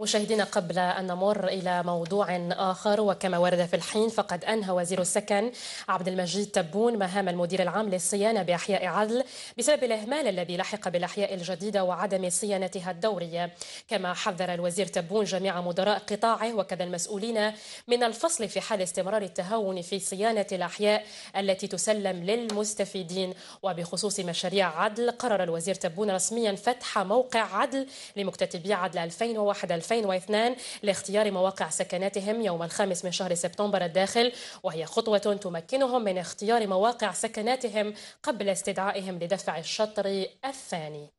مشاهدينا قبل أن نمر إلى موضوع آخر وكما ورد في الحين فقد أنهى وزير السكن عبد المجيد تبون مهام المدير العام للصيانة بأحياء عدل بسبب الإهمال الذي لحق بالأحياء الجديدة وعدم صيانتها الدورية كما حذر الوزير تبون جميع مدراء قطاعه وكذا المسؤولين من الفصل في حال استمرار التهاون في صيانة الأحياء التي تسلم للمستفيدين وبخصوص مشاريع عدل قرر الوزير تبون رسميا فتح موقع عدل لمكتتبي عدل 2001 2002 لاختيار مواقع سكناتهم يوم الخامس من شهر سبتمبر الداخل وهي خطوة تمكنهم من اختيار مواقع سكناتهم قبل استدعائهم لدفع الشطر الثاني